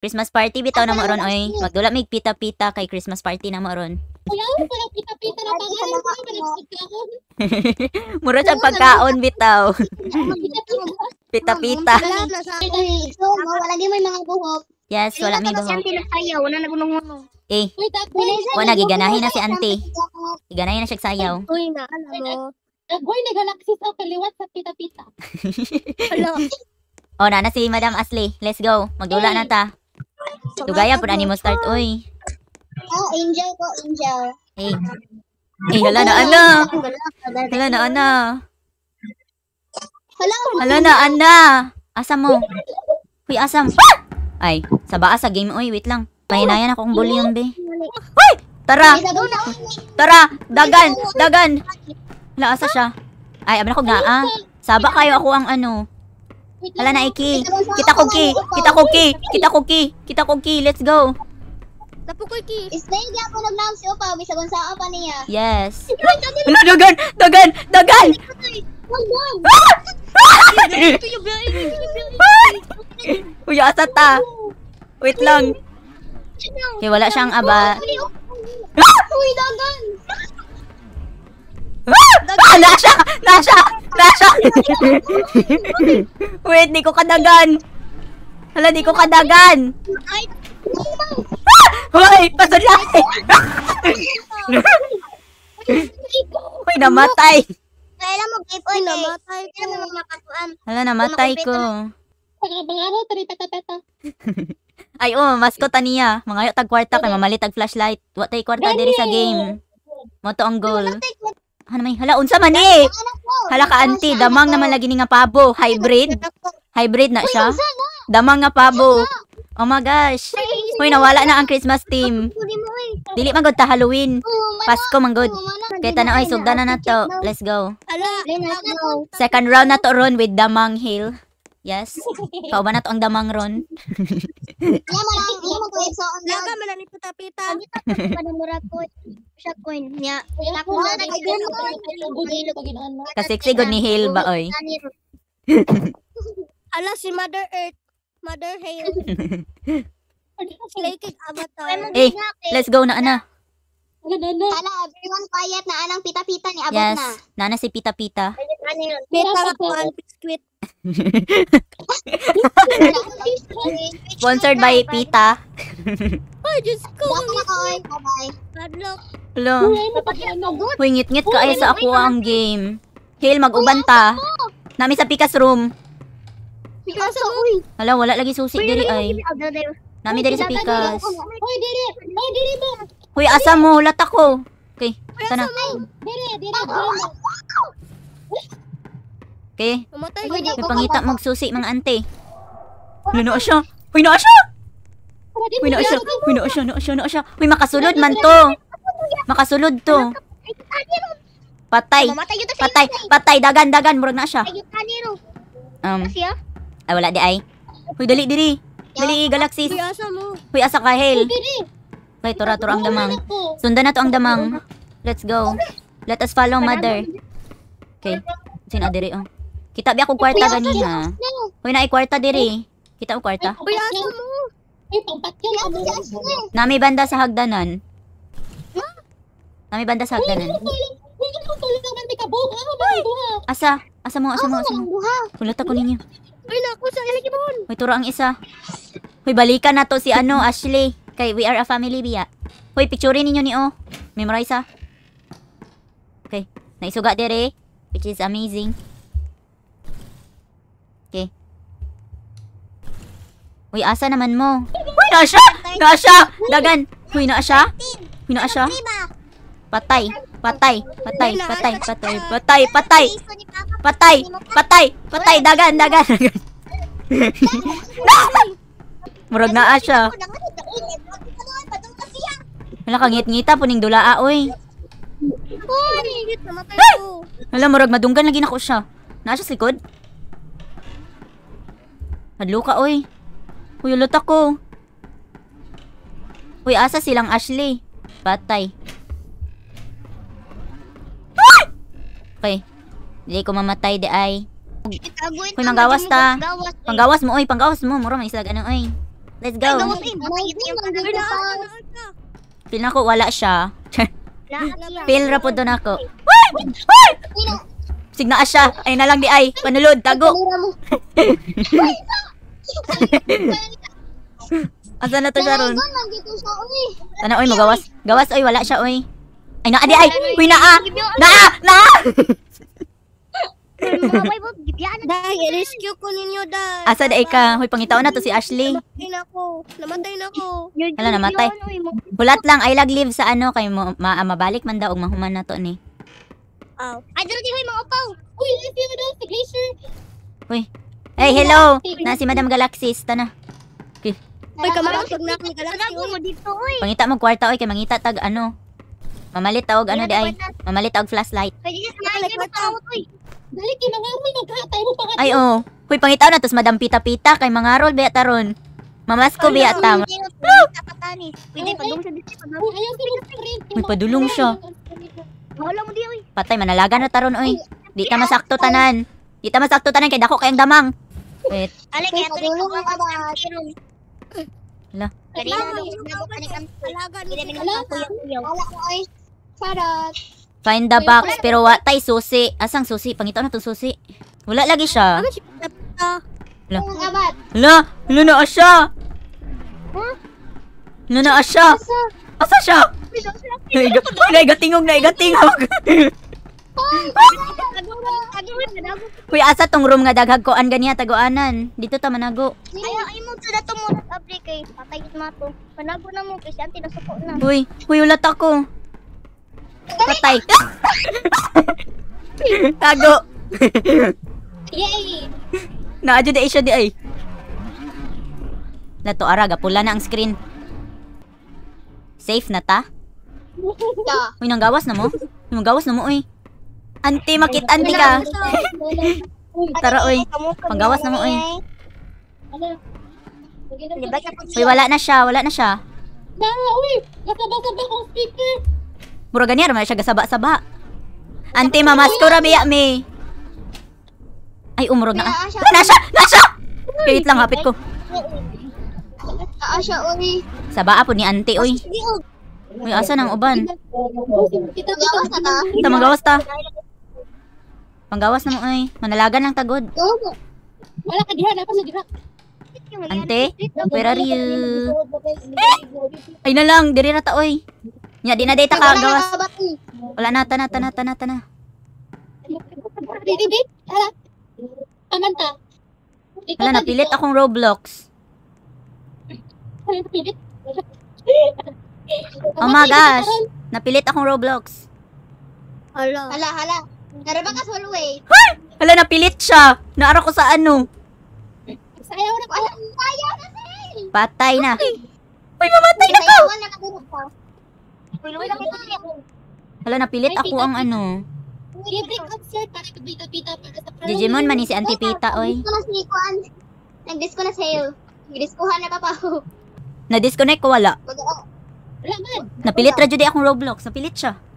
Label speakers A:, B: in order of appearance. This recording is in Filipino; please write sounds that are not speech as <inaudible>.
A: Christmas party bitaw na mo oy. Magdula mig pita-pita kay Christmas party na mo ron. pala pita na pag ay ko pagkaon. Murag ang pagkaon bitaw. <laughs> Pita-pita. Wala di may mga buhok. Yes, wala may buhok. Si auntie nagsayaw, wala nagunong Eh. Wala giganahin na si auntie. Giganahin na siya sayaw. Uy na, alam mo. Nagboy na sa kaliwat sa pita-pita. Hello. <laughs> Oh, na si Madam Asli. Let's go. Magdula na ta. Tugaya po ani mo start, oy. Oh, angel ko, angel. Hey. Eh, hala na, ana. Hala na, ana. Hala, hala na, ana. Asa mo? Uy, asam. Ah! Ay, sa baas sa game. oy, wait lang. Pahinayan akong bully yun, be. Uy! Tara! Tara! Dagan! Dagan! Laasa siya. Ay, abang ako nga, ah. Saba kayo ako ang ano. Hala na, Iki. Kita ko, Ki. Kita ko, Ki. Kita ko, Ki. Kita ko, Ki. Let's go. Tapo ko, Ki. Stay niya ako nagnaam si Opa. May sagon sa Opa niya. Yes. Ano, ano, dagan! Dagan! Dagan! <laughs> Uy, asa ta? Ah. Wait lang. Okay, wala siyang aba. Ah! Uy, dagan! Dagan! Ah! Nasya! Nasya! Flash ako! Wait, di ko kadagan! Hala, di ko kadagan! Ay! Ah! Hoy! Pasadya! Hoy, namatay! Kailan mo, gay Hoy, eh? namatay ko. Kailan mo makatuan? Hala, namatay ko. Pangabangaro, taripeta <laughs> Ay, oh, mas ko taniya. Mga tag-kwarta kay mamalit tag-flashlight. Wa tay kwarta diri sa game. Moto ang goal ano may hala unsa man eh. ni? Hala ka anti, damang naman lagi ni nga pabo, hybrid. Hybrid na siya. Damang nga pabo. Oh my gosh. Hoy nawala na ang Christmas team. Dili man gud ta Halloween. Pasko man gud. Kay tanaw ay sugda na nato. Let's go. Second round na to ron with Damang Hill. Yes. <laughs> Kau ba na to ang Damang Ron? Lama lang, lama ko iso. Lama man ni putapitan siya coin niya. Wala ko na nagigilog. Kasiksi god ni Hale ba oy? <laughs> Ala si Mother Earth. Mother Hale. Like <laughs> avatar. Eh, let's go na ana. Ano, ano, ano? Ala, everyone quiet na anang pita-pita ni abot yes. na. Yes, nana si pita-pita. Pita sa ang biscuit. Sponsored by Pita. oh, just go. Bye-bye. bye luck. Ala. Uy, ano ngit ka ay sa ano ako ang game. Hail, mag-uban ano ta. Nami sa Pika's room. Pika's room? Ala, wala lagi susi diri ay. Nami diri sa Pika's. Uy, diri. Uy, diri mo. Uy, asa mo. Hulat ako. Okay, Sana. na. Diri, diri. Okay. May pangita magsusi, mga ante. Uy, naa siya. Uy, naa siya. Uy, naa siya. Uy, naa siya. Naa siya, naa siya. Uy, makasulod man to. Makasulod to. Patay. Patay. Patay. Dagan, dagan. Murag na siya. Um. Ay, wala di ay. Huy, dali, diri. Dali, galaxies. Huy, asa mo. Huy, asa ka, Hale. Huy, tura, tura ang damang. Sundan na to ang damang. Let's go. Let us follow mother. Okay. Sina diri, oh. Kita biya ko kwarta ganina. Huy, na kwarta diri. Kita ang kwarta. Huy, asa mo. Nami banda sa hagdanan. Nami ah, banda sa hagdanan. Wala ko tulog man may kabuha, may Asa, asa mo, asa mo, ah, asa mo. Kulat ako ninyo. Ay nako sa ilagi mon. May turo ang isa. Hoy balikan na to si ano Ashley. Kay we are a family biya. Hoy picture ninyo ni oh. Memorize ah. Okay, naisuga dire which is amazing. Okay. Uy, asa naman mo? Uy, na siya! Na siya! Dagan! Uy, na siya! Uy, na Patay, patay, patay, patay, patay, patay, patay. Patay, patay, patay, dagan, dagan. Murag naa siya. Wala kang ngit-ngita puning dulaa oy. Wala murag madunggan lagi nako siya. Naa siya sa likod. Hadlo ka oy. Uyulot ako. Uy, asa silang Ashley? Patay. Okay. Dili ko mamatay di ay. Kuy manggawas ta. Panggawas eh. mo oy, panggawas mo. Mura man isag ano oy. Let's go. Pil eh, nako wala siya. Pil ra pod nako. Signa siya. Ay na lang di ay. Panulod tago. <laughs> Asa na to Sharon? Ana oy magawas. Gawas oy wala siya oy. Ay, naa, di, ay! Uy, naa! Naa! Naa! Day, rescue ko ninyo, day. Asa, day ka. Hoy, pangitaon na to si Ashley. Namatay na ko. Namatay na ko. Hala, namatay. Bulat lang, ay lag live sa ano. Kay mo, ma mabalik man daog, mahuman na to ni. Oh. Ay, dito di, hoy, mga Uy, live yun daw sa glacier. Uy. Hey, hello! Na si Madam Galaxis, tana. Okay. Uy, kamarang pag na kay Galaxy. Pangita mo kwarta, oy. Kay mangita tag ano. Mamalit tawag ano di ay. Mamalit tawag flashlight. Eh. Ay, yes, na ay matawag Dali kay mga arol naghatay mo pangatlo. Ay oh. Hoy pangitaw na tos madam pita-pita kay mga arol biya taron. ko biya tam. Pwede padulong siya dito. Uy, padulong siya. Wala mo di oy. Patay manalaga na taron oy. Di ta masakto tanan. Di ta masakto tanan kay dako kay ang damang. Wait. Alay kaya tuloy ko ba Ala. Kanina na ako panikam. Alaga. Ala ko ay. Charot. Find the box, pero watay susi. Asang susi? Pangitaw na itong susi. Wala lagi siya. Wala. Wala. Wala na siya. Huh? Wala na siya. Asa siya? Naigatingog, naigatingog. Kuya, asa tong room nga daghag ko an ganiya tagoanan. Dito ta manago. Ayaw ay mo sa dato mo abri kay patay mo to. Manago na mo kasi anti nasuko na. Uy, uy ulat ako. Patay. <laughs> Tago. Yay! Naadyo na siya di ay. Nato araga, pula na ang screen. Safe na ta? Ta. Uy, nanggawas na mo? gawas na mo, uy. Ante, makit-anti ka. <laughs> Tara, uy. Panggawas na mo, uy. Uy, wala na siya, wala na siya. Na, uy! Nakabasa ba akong speaker? Mura ganyan, naman siya gasaba-saba. Ante mamaskura biya mi. Ay, umurog na. Ah, nasa! Nasa! Pilit lang hapit ko. Asya, oy. Saba po ni ante, oy. Uy, asa nang uban? Tamagawas na ta. Tamagawas ta. Panggawas na mo, ay. Manalagan ng tagod. Wala ka diha, dapat diha. Ante, where are you? Eh! Ay na lang, diri na ta, oy. Nya, di na data ka gawas. Wala na, tana, tana, tana, tana. Dididid, hala. Kamanta. Wala na, pilit akong Roblox. Oh my gosh, napilit akong Roblox. Hala. Hala, hala. Naraba ka sa Hala, napilit siya. Naara ko sa ano. Sayaw na ko. Alam, ayaw na sa'yo. Patay na. Uy, mamatay na ko. Sayaw na ka. Wala ka Hala, napilit ako ang ano. Libre concert para kapita-pita para sa parang... Digimon, manisi Pita, oy. Nag-disco na sa'yo. Nag-discohan na ka pa. Na-disconnect ko, wala. Wala man. Napilit radyo di akong Roblox. Napilit siya.